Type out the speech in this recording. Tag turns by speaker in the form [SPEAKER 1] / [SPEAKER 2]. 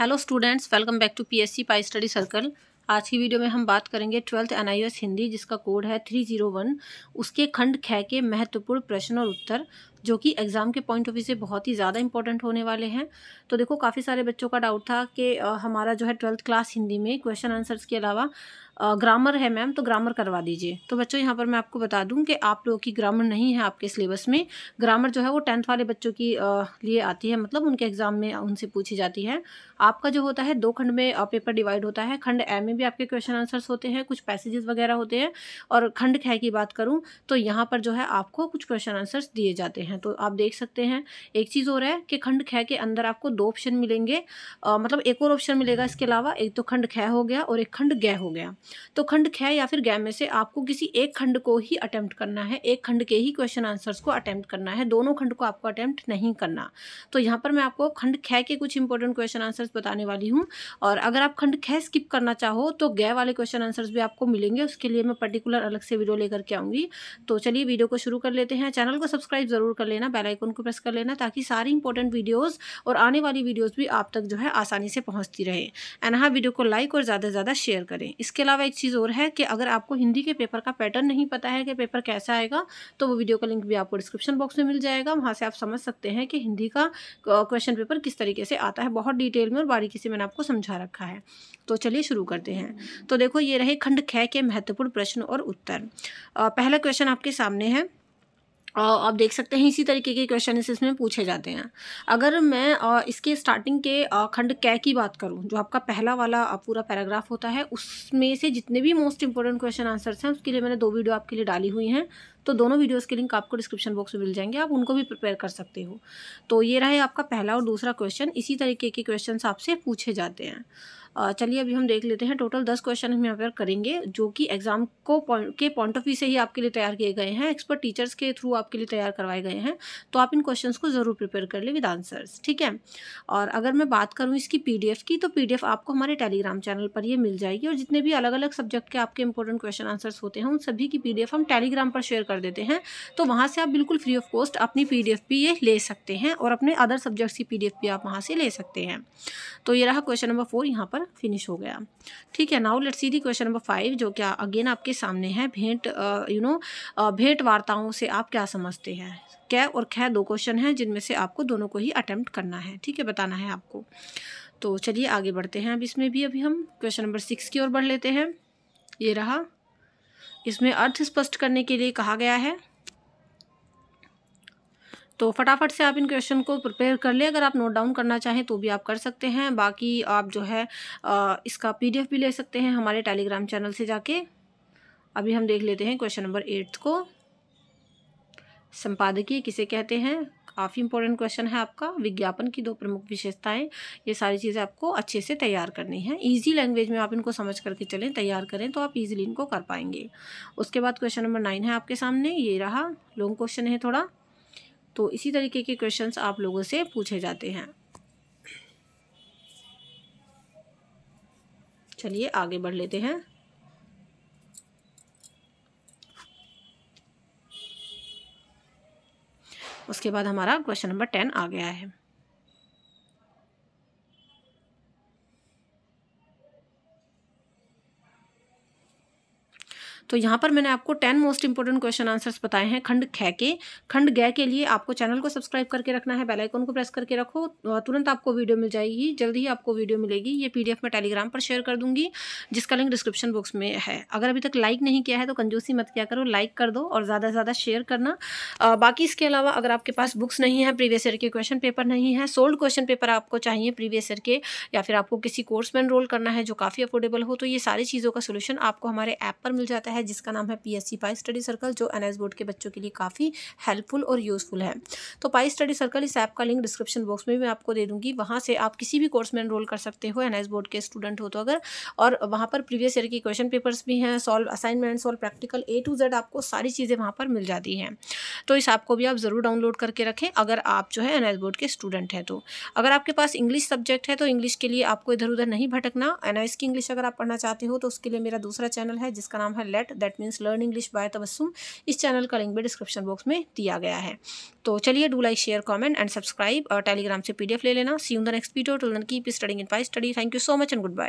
[SPEAKER 1] hello students welcome back to PSC pi study circle आज की video में हम बात करेंगे ट्वेल्थ एनआईएस हिंदी जिसका कोड है थ्री जीरो वन उसके खंड खै के महत्वपूर्ण प्रश्न और उत्तर जो कि एग्ज़ाम के पॉइंट ऑफ व्यू से बहुत ही ज़्यादा इंपॉर्टेंट होने वाले हैं तो देखो काफ़ी सारे बच्चों का डाउट था कि हमारा जो है ट्वेल्थ क्लास हिंदी में क्वेश्चन आंसर्स के अलावा ग्रामर है मैम तो ग्रामर करवा दीजिए तो बच्चों यहाँ पर मैं आपको बता दूँ कि आप लोगों की ग्रामर नहीं है आपके सिलेबस में ग्रामर जो है वो टेंथ वाले बच्चों की लिए आती है मतलब उनके एग्ज़ाम में उनसे पूछी जाती है आपका जो होता है दो खंड में पेपर डिवाइड होता है खंड ए में भी आपके क्वेश्चन आंसर्स होते हैं कुछ पैसेजेस वगैरह होते हैं और खंड खै की बात करूँ तो यहाँ पर जो है आपको कुछ क्वेश्चन आंसर्स दिए जाते हैं हैं तो आप देख सकते हैं एक चीज़ और है कि खंड खै के अंदर आपको दो ऑप्शन मिलेंगे आ, मतलब एक और ऑप्शन मिलेगा इसके अलावा एक तो खंड खै हो गया और एक खंड गै हो गया तो खंड खै या फिर गै में से आपको किसी एक खंड को ही अटैम्प्ट करना है एक खंड के ही क्वेश्चन आंसर्स को अटैम्प्ट करना है दोनों खंड को आपको अटैम्प्ट नहीं करना तो यहाँ पर मैं आपको खंड खै के कुछ इंपॉर्टेंट क्वेश्चन आंसर्स बताने वाली हूँ और अगर आप खंड खै स्किप करना चाहो तो गै वाले क्वेश्चन आंसर्स भी आपको मिलेंगे उसके लिए मैं पर्टिकुलर अलग से वीडियो लेकर के आऊँगी तो चलिए वीडियो को शुरू कर लेते हैं चैनल को सब्सक्राइब जरूर कर कर लेना बेल आइकन को प्रेस कर लेना ताकि सारी इंपॉर्टेंट वीडियोस और आने वाली वीडियोस भी आप तक जो है आसानी से पहुंचती रहे एंड हाँ वीडियो को लाइक और ज़्यादा से ज़्यादा शेयर करें इसके अलावा एक चीज़ और है कि अगर आपको हिंदी के पेपर का पैटर्न नहीं पता है कि पेपर कैसा आएगा तो वो वीडियो का लिंक भी आपको डिस्क्रिप्शन बॉक्स में मिल जाएगा वहाँ से आप समझ सकते हैं कि हिंदी का क्वेश्चन पेपर किस तरीके से आता है बहुत डिटेल में और बारीकी से मैंने आपको समझा रखा है तो चलिए शुरू करते हैं तो देखो ये रहे खंड खे के महत्वपूर्ण प्रश्न और उत्तर पहला क्वेश्चन आपके सामने है आप देख सकते हैं इसी तरीके के क्वेश्चन इसमें पूछे जाते हैं अगर मैं इसके स्टार्टिंग के खंड कै की बात करूं जो आपका पहला वाला पूरा पैराग्राफ होता है उसमें से जितने भी मोस्ट इंपॉर्टेंट क्वेश्चन आंसर्स हैं उसके लिए मैंने दो वीडियो आपके लिए डाली हुई हैं तो दोनों वीडियोज़ के लिंक आपको डिस्क्रिप्शन बॉक्स में मिल जाएंगे आप उनको भी प्रिपेयर कर सकते हो तो ये रहे आपका पहला और दूसरा क्वेश्चन इसी तरीके के क्वेश्चन आपसे पूछे जाते हैं चलिए अभी हम देख लेते हैं टोटल दस क्वेश्चन हम यहाँ पर करेंगे जो कि एग्ज़ाम को के पॉइंट ऑफ व्यू से ही आपके लिए तैयार किए गए हैं एक्सपर्ट टीचर्स के थ्रू आपके लिए तैयार करवाए गए हैं तो आप इन क्वेश्चन को ज़रूर प्रिपेयर कर लें विद आंसर्स ठीक है और अगर मैं बात करूँ इसकी पी की तो पी आपको हमारे टेलीग्राम चैनल पर ये मिल जाएगी और जितने भी अलग अलग सब्जेक्ट के आपके इंपॉर्टेंट क्वेश्चन आंसर्स होते हैं उन सभी की पी हम टेलीग्राम पर शेयर कर कर देते हैं तो वहाँ से आप बिल्कुल फ्री ऑफ कॉस्ट अपनी पी भी ये ले सकते हैं और अपने अदर सब्जेक्ट्स की पी भी आप वहाँ से ले सकते हैं तो ये रहा क्वेश्चन नंबर फोर यहाँ पर फिनिश हो गया ठीक है now let's see the question number five जो क्या अगेन आपके सामने है भेंट यू नो भेंट वार्ताओं से आप क्या समझते हैं कै और खै दो क्वेश्चन हैं जिनमें से आपको दोनों को ही अटैम्प्ट करना है ठीक है बताना है आपको तो चलिए आगे बढ़ते हैं अब इसमें भी अभी हम क्वेश्चन नंबर सिक्स की ओर बढ़ लेते हैं ये रहा इसमें अर्थ स्पष्ट करने के लिए कहा गया है तो फटाफट से आप इन क्वेश्चन को प्रिपेयर कर लें अगर आप नोट डाउन करना चाहें तो भी आप कर सकते हैं बाकी आप जो है इसका पीडीएफ भी ले सकते हैं हमारे टेलीग्राम चैनल से जाके अभी हम देख लेते हैं क्वेश्चन नंबर एट्थ को संपादकीय किसे कहते हैं काफ़ी इंपॉर्टेंट क्वेश्चन है आपका विज्ञापन की दो प्रमुख विशेषताएं ये सारी चीज़ें आपको अच्छे से तैयार करनी है ईजी लैंग्वेज में आप इनको समझ करके चलें तैयार करें तो आप ईजिली इनको कर पाएंगे उसके बाद क्वेश्चन नंबर नाइन है आपके सामने ये रहा लॉन्ग क्वेश्चन है थोड़ा तो इसी तरीके के क्वेश्चन आप लोगों से पूछे जाते हैं चलिए आगे बढ़ लेते हैं उसके बाद हमारा क्वेश्चन नंबर टेन आ गया है तो यहाँ पर मैंने आपको ten most important question answers बताए हैं खंड खे के खंड गै के लिए आपको चैनल को सब्सक्राइब करके रखना है बेलाइकन को प्रेस करके रखो तुरंत आपको वीडियो मिल जाएगी जल्दी ही आपको वीडियो मिलेगी ये पी मैं टेलीग्राम पर शेयर कर दूंगी जिसका लिंक डिस्क्रिप्शन बॉक्स में है अगर अभी तक लाइक नहीं किया है तो कंजूसी मत क्या करो लाइक कर दो और ज़्यादा से ज़्यादा शेयर करना बाकी इसके अलावा अगर आपके पास बुक्स नहीं है प्रीवियस ईयर के क्वेश्चन पेपर नहीं है सोल्ड क्वेश्चन पेपर आपको चाहिए प्रीवियस ईयर के या फिर आपको किसी कोर्स में एनरोल करना है जो काफ़ी अफोर्डेबल हो तो ये सारी चीज़ों का सोल्यूशन आपको हमारे ऐप पर मिल जाता है है जिसका नाम है पी पाई स्टडी सर्कल जो एन बोर्ड के बच्चों के लिए काफ़ी हेल्पफुल और यूज़फुल है तो पाई स्टडी सर्कल इस ऐप का लिंक डिस्क्रिप्शन बॉक्स में भी मैं आपको दे दूँगी वहाँ से आप किसी भी कोर्स में एनरोल कर सकते हो एन बोर्ड के स्टूडेंट हो तो अगर और वहाँ पर प्रीवियस ईयर की क्वेश्चन पेपर्स भी हैं solve assignment solve practical A to Z आपको सारी चीज़ें वहाँ पर मिल जाती हैं तो इस ऐप को भी आप ज़रूर डाउनलोड करके रखें अगर आप जो है एन बोर्ड के स्टूडेंट हैं तो अगर आपके पास इंग्लिश सब्जेक्ट है तो इंग्लिश के लिए आपको इधर उधर नहीं भटकना एन की इंग्लिश अगर आप पढ़ना चाहते हो तो उसके लिए मेरा दूसरा चैनल है जिसका नाम है let that that means learn English by Tabassum इस चैनल का लिंक भी डिस्क्रिप्शन बॉक्स में दिया गया है तो चलिए do like share comment and subscribe और टेलीग्राम से पीडीएफ ले लेना see you the next video to then keep studying in five study thank you so much and good bye